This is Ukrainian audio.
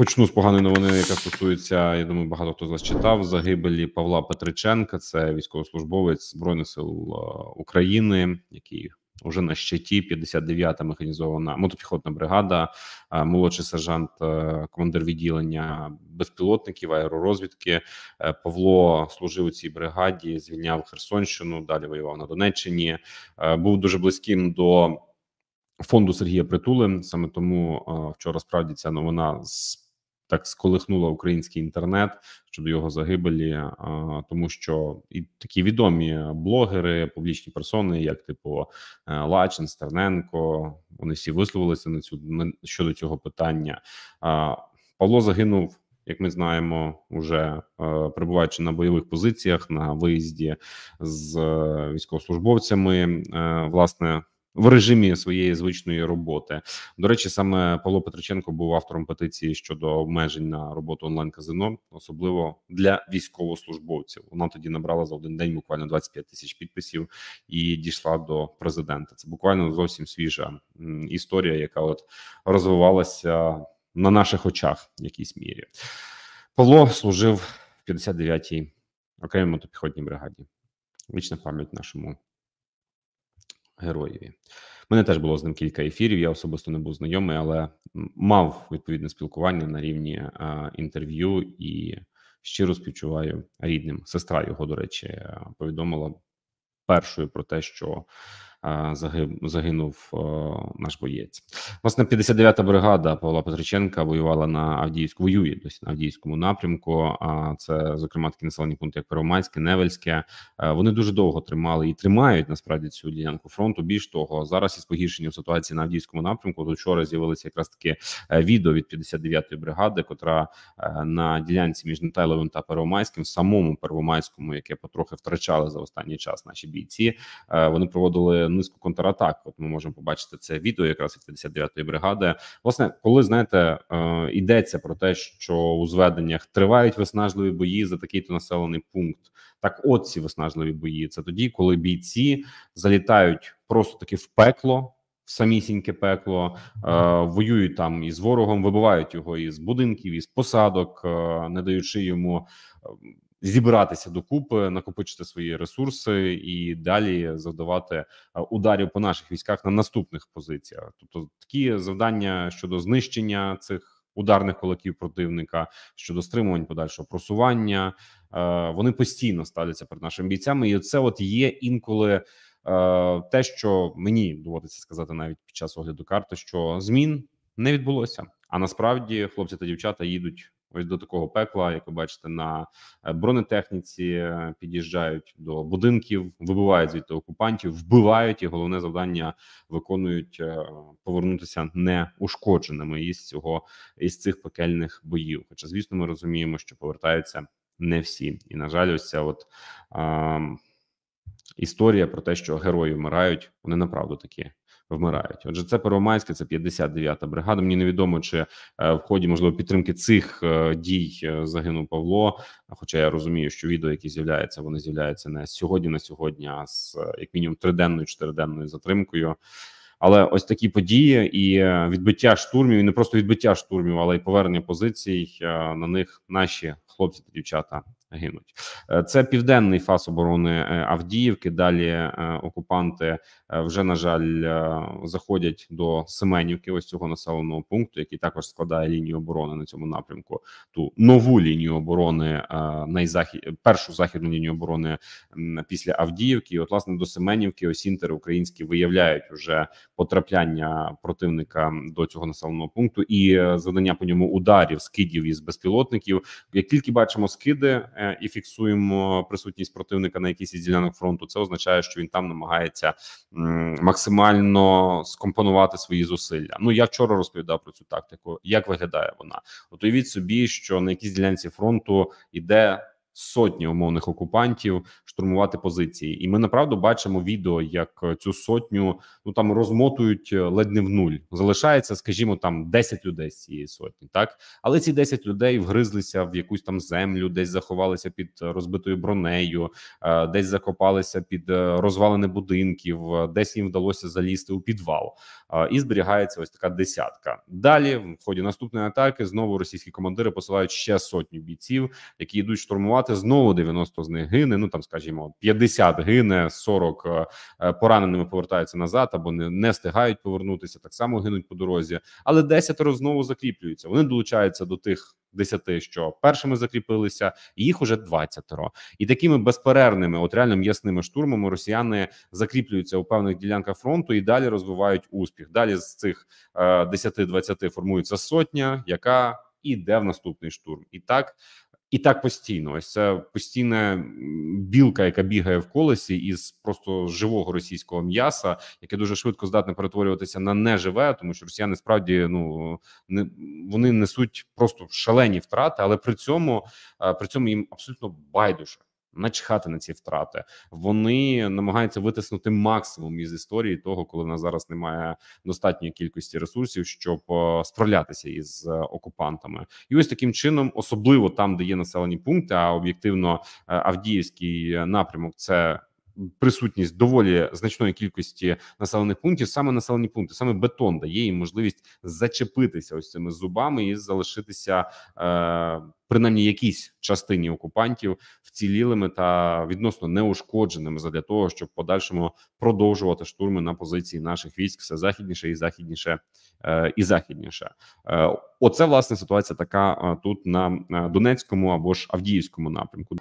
Почну з поганої новини, яка стосується, я думаю, багато хто з вас читав загибелі Павла Петриченка. Це військовослужбовець Збройних сил е, України, який вже на щиті 59-та механізована мотопіхотна бригада, е, молодший сержант, е, командир відділення безпілотників аеророзвідки. Павло служив у цій бригаді, звільняв Херсонщину. Далі воював на Донеччині. Був дуже близьким до. Фонду Сергія Притули саме тому вчора справді ця новина з так сколихнула український інтернет щодо його загибелі, тому що і такі відомі блогери, публічні персони, як типу е, Лачин, Стерненко, вони всі висловилися на цю на, щодо цього питання. Павло загинув. Як ми знаємо, уже е, перебуваючи на бойових позиціях на виїзді з е, військовослужбовцями, е, власне, в режимі своєї звичної роботи. До речі, саме Павло Петриченко був автором петиції щодо обмежень на роботу онлайн казино, особливо для військовослужбовців. Вона тоді набрала за один день буквально 25 тисяч підписів і дійшла до президента. Це буквально зовсім свіжа історія, яка от розвивалася на наших очах, в якійсь мірі. Павло служив в 59-й окремій мотопіхотній бригаді. Вічна пам'ять нашому героєві. Мене теж було з ним кілька ефірів. Я особисто не був знайомий, але мав відповідне спілкування на рівні а, інтерв'ю і щиро співчуваю рідним. Сестра його, до речі, е, повідомила першою про те, що Е, загинув е, наш боєць. Власне, 59-та бригада Павла Петриченка воювала на Авдіївську, воює досі на Авдіївському напрямку. А це, зокрема, такі населені пункти, як Первомайське, Невельське. Е, вони дуже довго тримали і тримають насправді цю ділянку фронту. Більш того, зараз із погіршенням ситуації на Авдіївському напрямку. Тут вчора з'явилися якраз таке відео від 59-ї бригади, котра на ділянці між Нетайловим та Первомайським, в самому Первомайському, яке потрохи втрачали за останній час наші бійці. Вони проводили низку контратак. От ми можемо побачити це відео, якраз від 59-ї бригади. Власне, коли знаєте, е, йдеться про те, що у зведеннях тривають виснажливі бої за такий-то населений пункт. Так, от ці виснажливі бої це тоді, коли бійці залітають просто таки в пекло. Самісіньке пекло е, воюють там із ворогом, вибивають його із будинків, із посадок, е, не даючи йому ем, зібратися докупи, накопичити свої ресурси і далі завдавати е, ударів по наших військах на наступних позиціях. Тобто такі завдання щодо знищення цих. Ударних кулаків противника щодо стримувань подальшого просування е, вони постійно ставляться перед нашими бійцями, і це от є інколи е, те, що мені доводиться сказати навіть під час огляду карти, що змін не відбулося. А насправді хлопці та дівчата їдуть Ось до такого пекла, як ви бачите, на е, бронетехніці е, під'їжджають до будинків, вибивають звідти окупантів, вбивають і головне завдання виконують е, повернутися неушкодженими із цього із цих пекельних боїв. Хоча, звісно, ми розуміємо, що повертаються не всі, і на жаль, ось ця от е, історія про те, що герої вмирають, вони направду такі вмирають. Отже, це Первомайське, це 59-та бригада. Мені невідомо чи е, в ході можливо підтримки цих е, дій е, загинув Павло. Хоча я розумію, що відео, які з'являються, вони з'являються не з сьогодні, на сьогодні, а з як мінімум триденною чотириденною затримкою. Але ось такі події і відбиття штурмів, і не просто відбиття штурмів, але й повернення позицій. На них наші хлопці та дівчата гинуть. Е, це південний фас оборони е, Авдіївки. Далі е, окупанти вже на жаль заходять до Семенівки. Ось цього населеного пункту, який також складає лінію оборони на цьому напрямку. Ту нову лінію оборони найзахід першу західну лінію оборони після Авдіївки. І От власне до Семенівки осінтери українські виявляють уже потрапляння противника до цього населеного пункту і завдання по ньому ударів, скидів із безпілотників. Як тільки бачимо скиди. Е, і фіксуємо присутність противника на якійсь із ділянок фронту, це означає, що він там намагається максимально скомпонувати свої зусилля. Ну я вчора розповідав про цю тактику. Як виглядає вона? От уявіть собі, що на якійсь ділянці фронту іде сотні умовних окупантів штурмувати позиції, і ми направду бачимо відео, як е, цю сотню ну там розмотують е, ледь не в нуль. Залишається, скажімо, там 10 людей з цієї сотні, так але ці 10 людей вгризлися в якусь там землю, десь заховалися під е, розбитою бронею, десь закопалися під розвалини будинків, десь їм вдалося залізти у підвал і зберігається ось така десятка. Далі в ході наступної атаки знову російські командири посилають ще сотню бійців, які йдуть штурмувати. Знову 90 з них гине. Ну там, скажімо, 50 гине, 40 е, е, пораненими повертаються назад або не не встигають повернутися. Так само гинуть по дорозі, але 10 знову закріплюються. Вони долучаються до тих. 10, що першими закріпилися, їх уже 20 І такими безперервними, от реально м'ясними штурмами, росіяни закріплюються у певних ділянках фронту і далі розвивають успіх. Далі з цих 10-20 е, формується сотня, яка іде в наступний штурм. І так і так постійно, ось ця постійна білка, яка бігає в колесі із просто живого російського м'яса, яке дуже швидко здатне перетворюватися на неживе, тому що росіяни справді ну не вони несуть просто шалені втрати, але при цьому е, при цьому їм абсолютно байдуже начхати на ці втрати. Вони намагаються витиснути максимум із історії того, коли в нас зараз немає достатньої кількості ресурсів, щоб е, справлятися із е, окупантами, і ось таким чином, особливо там, де є населені пункти, а об'єктивно е, Авдіївський напрямок це присутність доволі значної кількості населених пунктів, саме населені пункти, саме бетон дає їм можливість зачепитися ось цими зубами і залишитися е, принаймні якійсь частині окупантів вцілілими та відносно неушкодженими для того, щоб подальшому продовжувати штурми на позиції наших військ все західніше і західніше е, і західніше. Е, оце власне ситуація така е, тут на е, Донецькому або ж Авдіївському напрямку.